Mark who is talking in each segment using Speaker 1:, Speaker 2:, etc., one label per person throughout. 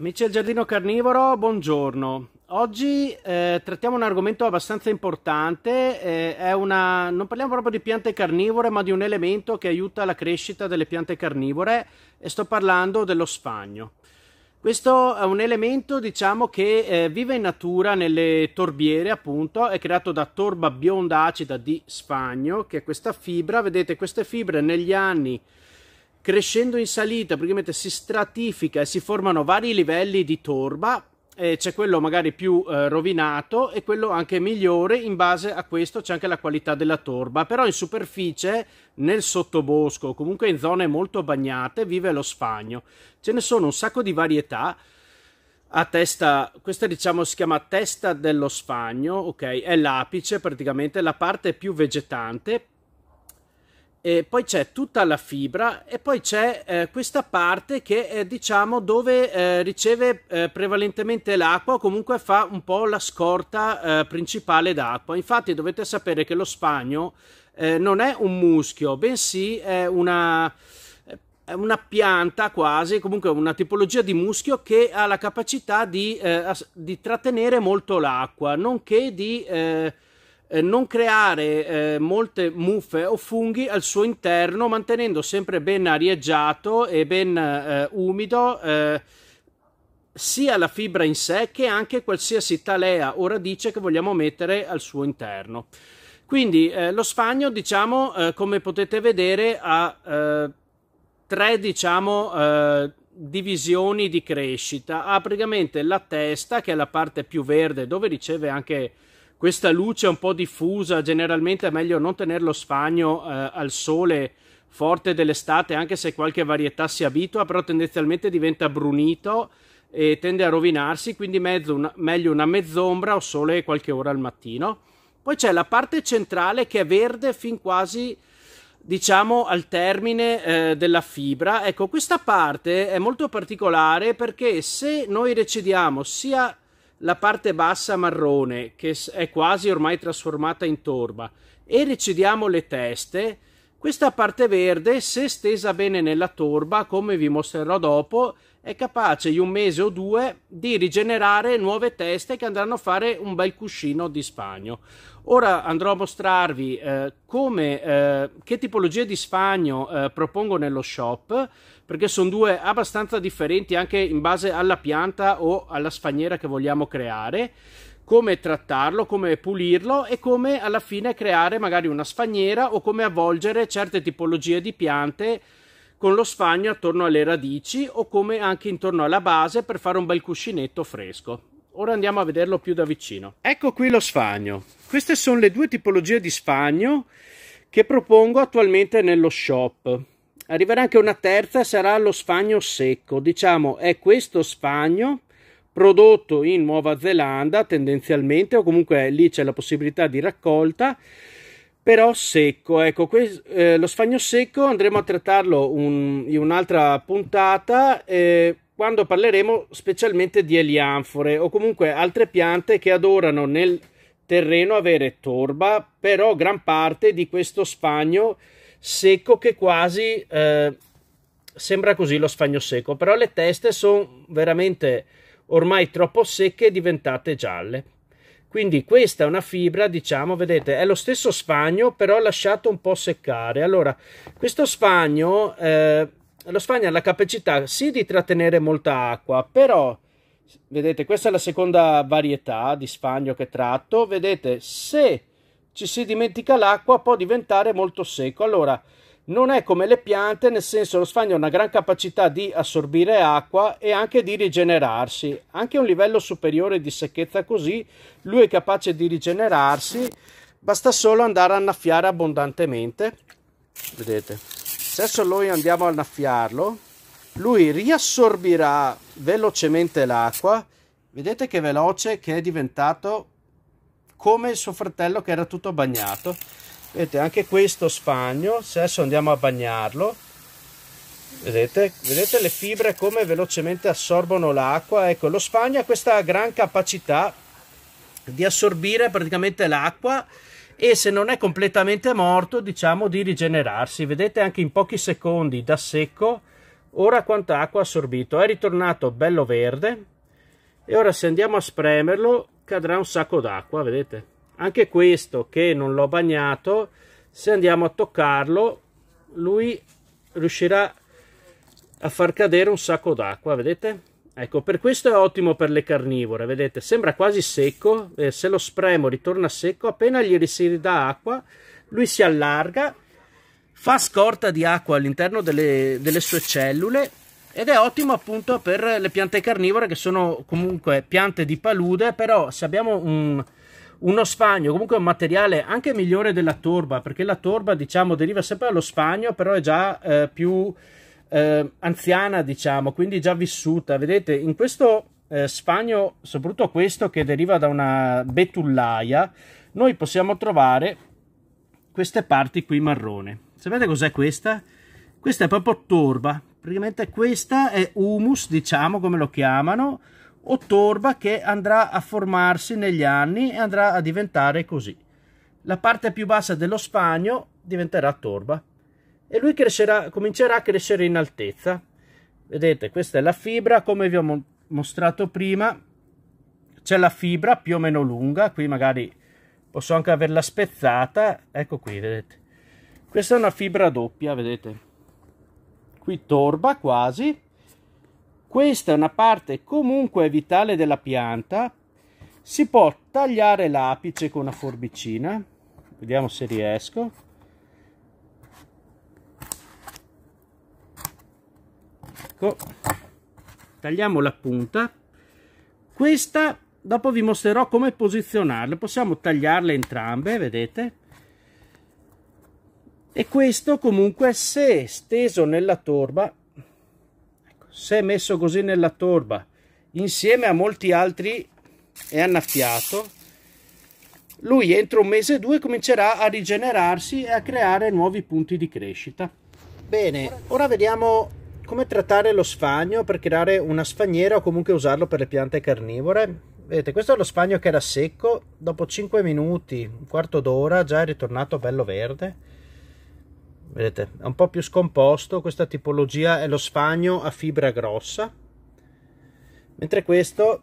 Speaker 1: Amici del Giardino Carnivoro, buongiorno. Oggi eh, trattiamo un argomento abbastanza importante, eh, una... non parliamo proprio di piante carnivore, ma di un elemento che aiuta la crescita delle piante carnivore e sto parlando dello spagno. Questo è un elemento diciamo, che eh, vive in natura nelle torbiere, appunto, è creato da torba bionda acida di spagno, che è questa fibra, vedete queste fibre negli anni crescendo in salita, praticamente si stratifica e si formano vari livelli di torba. c'è quello magari più eh, rovinato e quello anche migliore. In base a questo c'è anche la qualità della torba. Però in superficie, nel sottobosco, comunque in zone molto bagnate, vive lo sfagno. Ce ne sono un sacco di varietà a testa, questa diciamo si chiama testa dello sfagno, ok? È l'apice praticamente, la parte più vegetante, e poi c'è tutta la fibra e poi c'è eh, questa parte che è eh, diciamo dove eh, riceve eh, prevalentemente l'acqua o comunque fa un po' la scorta eh, principale d'acqua infatti dovete sapere che lo spagno eh, non è un muschio bensì è una, è una pianta quasi, comunque una tipologia di muschio che ha la capacità di, di trattenere molto l'acqua, nonché di eh, non creare eh, molte muffe o funghi al suo interno, mantenendo sempre ben arieggiato e ben eh, umido eh, sia la fibra in sé che anche qualsiasi talea o radice che vogliamo mettere al suo interno. Quindi eh, lo sfagno, diciamo, come potete vedere, ha tre, diciamo, divisioni di crescita. Ha praticamente la testa, che è la parte più verde, dove riceve anche questa luce un po' diffusa, generalmente è meglio non tenerlo spagno eh, al sole forte dell'estate, anche se qualche varietà si abitua, però tendenzialmente diventa brunito e tende a rovinarsi, quindi mezzo, una, meglio una mezz'ombra o sole qualche ora al mattino. Poi c'è la parte centrale che è verde fin quasi diciamo al termine eh, della fibra. Ecco, questa parte è molto particolare perché se noi recediamo sia la parte bassa marrone che è quasi ormai trasformata in torba e recidiamo le teste, questa parte verde, se stesa bene nella torba, come vi mostrerò dopo, è capace in un mese o due di rigenerare nuove teste che andranno a fare un bel cuscino di spagno. Ora andrò a mostrarvi eh, come, eh, che tipologie di spagno eh, propongo nello shop perché sono due abbastanza differenti anche in base alla pianta o alla sfaniera che vogliamo creare come trattarlo, come pulirlo e come alla fine creare magari una sfagniera o come avvolgere certe tipologie di piante con lo sfagno attorno alle radici o come anche intorno alla base per fare un bel cuscinetto fresco. Ora andiamo a vederlo più da vicino. Ecco qui lo sfagno. Queste sono le due tipologie di sfagno che propongo attualmente nello shop. Arriverà anche una terza, sarà lo sfagno secco. Diciamo, è questo sfagno prodotto in Nuova Zelanda tendenzialmente, o comunque lì c'è la possibilità di raccolta, però secco. Ecco, que- eh, lo sfagno secco andremo a trattarlo un, in un'altra puntata. Eh, quando parleremo specialmente di elianfore o comunque altre piante che adorano nel terreno avere torba, però gran parte di questo sfagno secco che quasi eh, sembra così lo sfagno secco, però le teste sono veramente ormai troppo secche e diventate gialle. Quindi questa è una fibra, diciamo, vedete, è lo stesso sfagno, però lasciato un po' seccare. Allora, questo sfagno, eh, lo sfagno ha la capacità sì di trattenere molta acqua, però, vedete, questa è la seconda varietà di sfagno che tratto, vedete, se ci si dimentica l'acqua può diventare molto secco. Allora, non è come le piante, nel senso lo sfagno ha una gran capacità di assorbire acqua e anche di rigenerarsi. Anche a un livello superiore di secchezza così, lui è capace di rigenerarsi, basta solo andare a annaffiare abbondantemente. Vedete? Se adesso noi andiamo a annaffiarlo, lui riassorbirà velocemente l'acqua. Vedete che veloce che è diventato come il suo fratello che era tutto bagnato. Vedete, anche questo spagno, se adesso andiamo a bagnarlo, vedete, vedete le fibre come velocemente assorbono l'acqua. Ecco, lo spagno ha questa gran capacità di assorbire praticamente l'acqua e se non è completamente morto, diciamo di rigenerarsi. Vedete anche in pochi secondi da secco, ora quanta acqua ha assorbito. È ritornato bello verde e ora se andiamo a spremerlo cadrà un sacco d'acqua vedete anche questo che non l'ho bagnato se andiamo a toccarlo lui riuscirà a far cadere un sacco d'acqua vedete ecco per questo è ottimo per le carnivore vedete sembra quasi secco eh, se lo spremo ritorna secco appena gli si ridà acqua lui si allarga fa scorta di acqua all'interno delle, delle sue cellule ed è ottimo appunto per le piante carnivore che sono comunque piante di palude però se abbiamo un, uno sfagno comunque un materiale anche migliore della torba perché la torba diciamo deriva sempre dallo sfagno però è già eh, più eh, anziana diciamo quindi già vissuta vedete in questo eh, sfagno soprattutto questo che deriva da una betullaia noi possiamo trovare queste parti qui marrone sapete cos'è questa? questa è proprio torba praticamente questa è humus diciamo come lo chiamano o torba che andrà a formarsi negli anni e andrà a diventare così la parte più bassa dello spagno diventerà torba e lui crescerà, comincerà a crescere in altezza vedete questa è la fibra come vi ho mostrato prima c'è la fibra più o meno lunga qui magari posso anche averla spezzata ecco qui vedete questa è una fibra doppia vedete qui torba quasi. Questa è una parte comunque vitale della pianta. Si può tagliare l'apice con una forbicina. Vediamo se riesco. Ecco. Tagliamo la punta. Questa dopo vi mostrerò come posizionarla. Possiamo tagliarle entrambe, vedete? e questo comunque se steso nella torba ecco, se messo così nella torba insieme a molti altri e annaffiato lui entro un mese e due comincerà a rigenerarsi e a creare nuovi punti di crescita bene ora vediamo come trattare lo sfagno per creare una sfagniera o comunque usarlo per le piante carnivore vedete questo è lo sfagno che era secco dopo 5 minuti un quarto d'ora già è ritornato bello verde vedete è un po' più scomposto questa tipologia è lo sfagno a fibra grossa mentre questo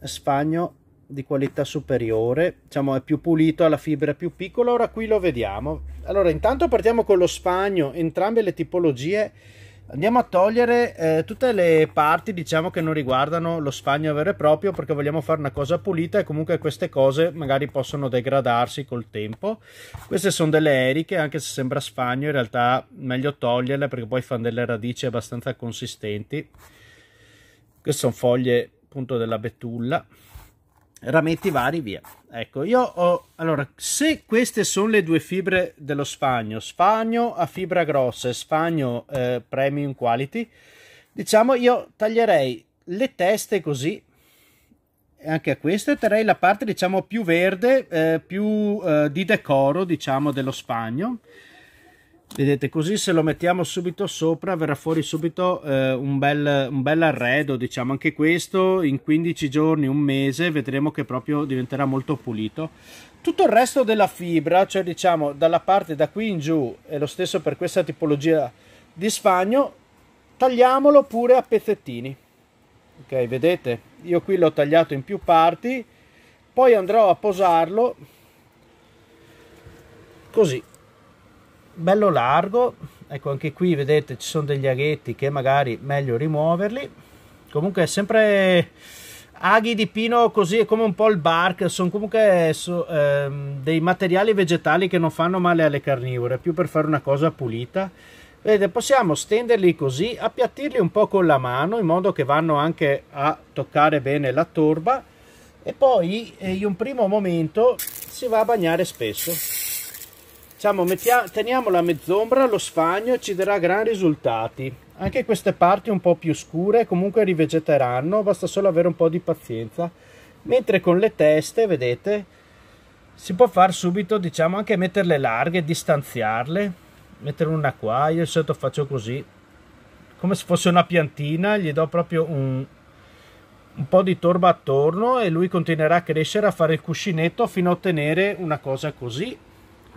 Speaker 1: è sfagno di qualità superiore diciamo è più pulito alla fibra più piccola ora qui lo vediamo allora intanto partiamo con lo sfagno entrambe le tipologie andiamo a togliere eh, tutte le parti diciamo che non riguardano lo sfagno vero e proprio perché vogliamo fare una cosa pulita e comunque queste cose magari possono degradarsi col tempo queste sono delle eriche anche se sembra sfagno in realtà meglio toglierle perché poi fanno delle radici abbastanza consistenti queste sono foglie appunto della betulla rametti vari via ecco io ho allora se queste sono le due fibre dello sfagno sfagno a fibra grossa e sfagno eh, premium quality diciamo io taglierei le teste così anche a questo e terrei la parte diciamo più verde eh, più eh, di decoro diciamo dello sfagno vedete così se lo mettiamo subito sopra verrà fuori subito eh, un, bel, un, bel, arredo diciamo anche questo in 15 giorni un mese vedremo che proprio diventerà molto pulito tutto il resto della fibra cioè diciamo dalla parte da qui in giù è lo stesso per questa tipologia di sfagno tagliamolo pure a pezzettini ok vedete io qui l'ho tagliato in più parti poi andrò a posarlo così bello largo ecco anche qui vedete ci sono degli aghetti che magari meglio rimuoverli comunque è sempre aghi di pino così è come un po' il bark sono comunque so, ehm, dei materiali vegetali che non fanno male alle carnivore più per fare una cosa pulita Vedete, possiamo stenderli così, appiattirli un po' con la mano in modo che vanno anche a toccare bene la torba e poi eh, in un primo momento si va a bagnare spesso diciamo, mettiamo, teniamola a mezz'ombra, lo sfagno ci darà gran risultati. Anche queste parti un po' più scure comunque rivegeteranno, basta solo avere un po' di pazienza. Mentre con le teste, vedete, si può far subito, diciamo, anche metterle larghe, distanziarle, mettere una qua, io di solito faccio così, come se fosse una piantina, gli do proprio un, un po' di torba attorno e lui continuerà a crescere, a fare il cuscinetto fino a ottenere una cosa così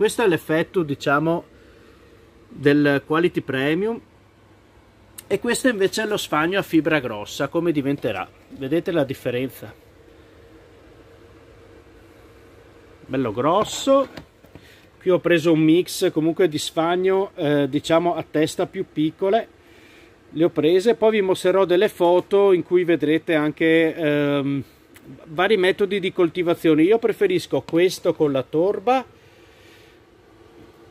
Speaker 1: questo è l'effetto diciamo del quality premium e questo invece è lo sfagno a fibra grossa come diventerà vedete la differenza bello grosso qui ho preso un mix comunque di sfagno eh, diciamo a testa più piccole le ho prese poi vi mostrerò delle foto in cui vedrete anche ehm, vari metodi di coltivazione io preferisco questo con la torba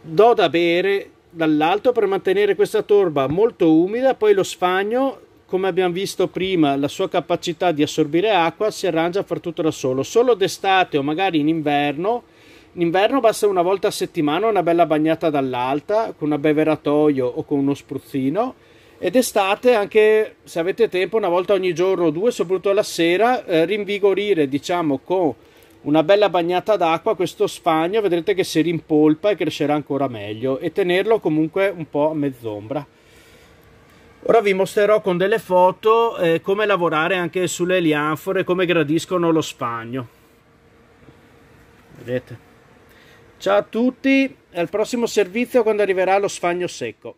Speaker 1: do da bere dall'alto per mantenere questa torba molto umida, poi lo sfagno, come abbiamo visto prima, la sua capacità di assorbire acqua si arrangia a far tutto da solo. Solo d'estate o magari in inverno, in inverno basta una volta a settimana una bella bagnata dall'alta con un abbeveratoio o con uno spruzzino. Ed estate, anche se avete tempo, una volta ogni giorno o due, soprattutto alla sera, eh, rinvigorire diciamo con una bella bagnata d'acqua, questo sfagno vedrete che si rimpolpa e crescerà ancora meglio e tenerlo comunque un po' a mezz'ombra. Ora vi mostrerò con delle foto eh, come lavorare anche sulle elianfore, come gradiscono lo spagno. Vedete? Ciao a tutti, al prossimo servizio quando arriverà lo sfagno secco.